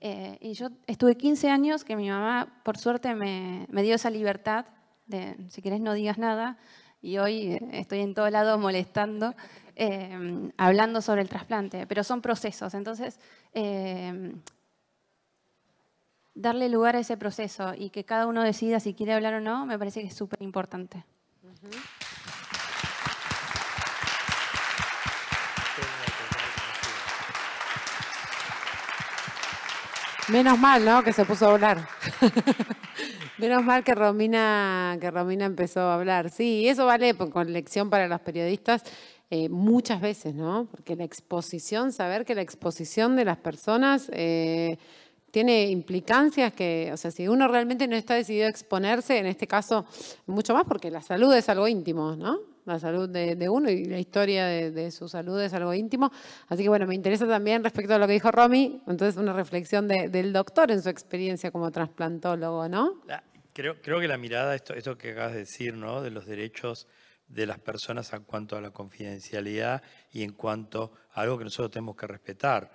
Eh, y yo estuve 15 años que mi mamá, por suerte, me, dio esa libertad de, si querés, no digas nada. Y hoy estoy en todo lado molestando, hablando sobre el trasplante, pero son procesos. Entonces, darle lugar a ese proceso y que cada uno decida si quiere hablar o no, me parece que es súper importante. Menos mal, ¿no? Que se puso a hablar. Menos mal que Romina, que Romina empezó a hablar. Sí, eso vale con lección para los periodistas eh, muchas veces, ¿no? Porque la exposición, saber que la exposición de las personas... Eh, tiene implicancias que, o sea, si uno realmente no está decidido a exponerse, en este caso mucho más, porque la salud es algo íntimo, ¿no? La salud de, uno y la historia de, su salud es algo íntimo. Así que bueno, me interesa también respecto a lo que dijo Romy, entonces una reflexión del doctor en su experiencia como trasplantólogo, ¿no? Creo, que la mirada, esto, esto que acabas de decir, ¿no? De los derechos de las personas en cuanto a la confidencialidad y en cuanto a algo que nosotros tenemos que respetar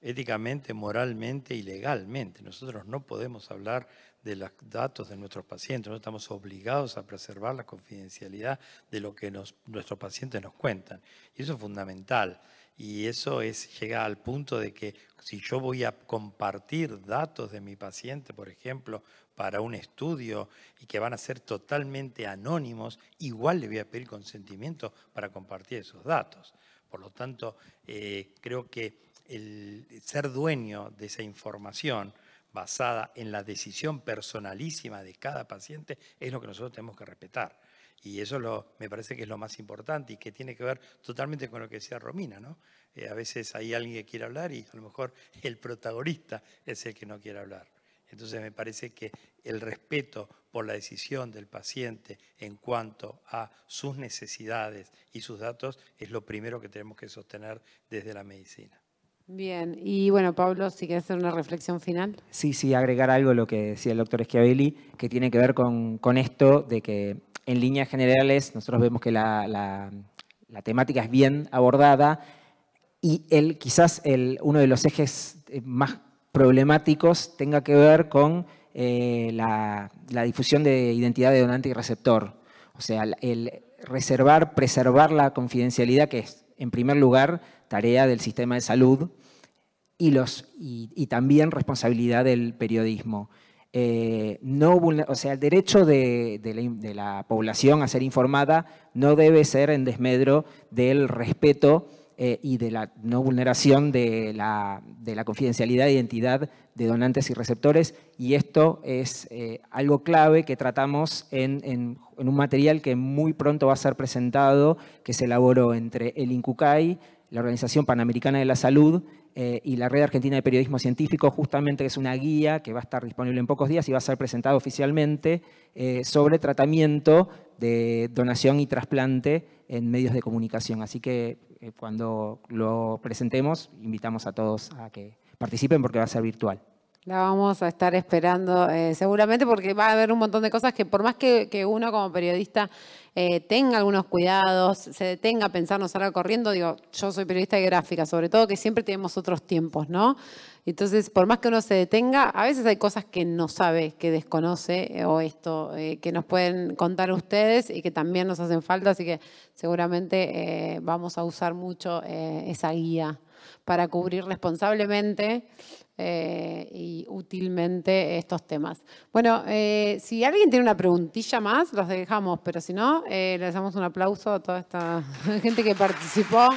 éticamente, moralmente y legalmente. Nosotros no podemos hablar de los datos de nuestros pacientes, no estamos obligados a preservar la confidencialidad de lo que nuestros pacientes nos cuentan. Y eso es fundamental. Y eso es, llega al punto de que si yo voy a compartir datos de mi paciente, por ejemplo, para un estudio y que van a ser totalmente anónimos, igual le voy a pedir consentimiento para compartir esos datos. Por lo tanto, eh, creo que el ser dueño de esa información basada en la decisión personalísima de cada paciente es lo que nosotros tenemos que respetar. Y eso me parece que es lo más importante y que tiene que ver totalmente con lo que decía Romina, ¿no? Eh, a veces hay alguien que quiere hablar y a lo mejor el protagonista es el que no quiere hablar. Entonces me parece que el respeto por la decisión del paciente en cuanto a sus necesidades y sus datos es lo primero que tenemos que sostener desde la medicina. Bien, y bueno, Pablo, si quieres hacer una reflexión final. Sí, sí, agregar algo a lo que decía el doctor Schiavelli, que tiene que ver con, esto de que en líneas generales nosotros vemos que la, la, temática es bien abordada y él quizás el, uno de los ejes eh, más problemáticos tenga que ver con eh, la, la, difusión de identidad de donante y receptor. O sea, el reservar, preservar la confidencialidad que es, en primer lugar, tarea del sistema de salud y, los, y, también responsabilidad del periodismo. Eh, no, o sea, el derecho de, la, población a ser informada no debe ser en desmedro del respeto eh, y de la no vulneración de la, confidencialidad e identidad de donantes y receptores. Y esto es eh, algo clave que tratamos en, en, un material que muy pronto va a ser presentado, que se elaboró entre el INCUCAI, la Organización Panamericana de la Salud eh, y la Red Argentina de Periodismo Científico, justamente es una guía que va a estar disponible en pocos días y va a ser presentada oficialmente eh, sobre tratamiento de donación y trasplante en medios de comunicación. Así que eh, cuando lo presentemos, invitamos a todos a que participen porque va a ser virtual. La vamos a estar esperando seguramente porque va a haber un montón de cosas que por más que, que uno como periodista eh, tenga algunos cuidados, se detenga a pensar, no salga corriendo. Digo, yo soy periodista de gráfica, sobre todo que siempre tenemos otros tiempos, ¿no? Entonces, por más que uno se detenga, a veces hay cosas que no sabe, que desconoce, eh, o esto, eh, que nos pueden contar ustedes y que también nos hacen falta, así que seguramente vamos a usar mucho esa guía para cubrir responsablemente eh, y útilmente estos temas. Bueno, eh, si alguien tiene una preguntilla más, los dejamos, pero si no, eh, le les damos un aplauso a toda esta gente que participó.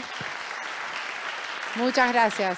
Muchas gracias.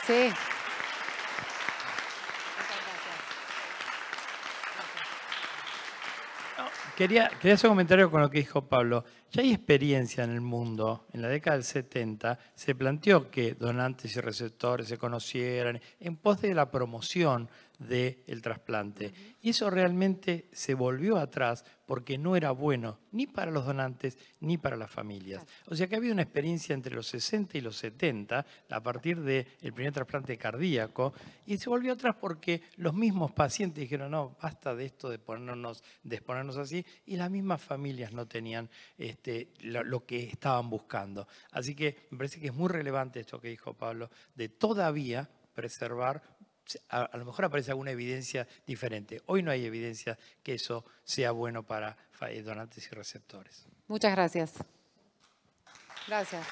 quería, hacer un comentario con lo que dijo Pablo. Ya hay experiencia en el mundo, en la década del 70, se planteó que donantes y receptores se conocieran en pos de la promoción del trasplante. Y eso realmente se volvió atrás porque no era bueno ni para los donantes ni para las familias. O sea que había una experiencia entre los 60 y los 70 a partir del el primer trasplante cardíaco y se volvió atrás porque los mismos pacientes dijeron, no, basta de esto de ponernos, de exponernos así y las mismas familias no tenían este, lo que estaban buscando. Así que me parece que es muy relevante esto que dijo Pablo, de todavía preservar a, lo mejor aparece alguna evidencia diferente. Hoy no hay evidencia que eso sea bueno para eh, donantes y receptores. Muchas gracias. Gracias.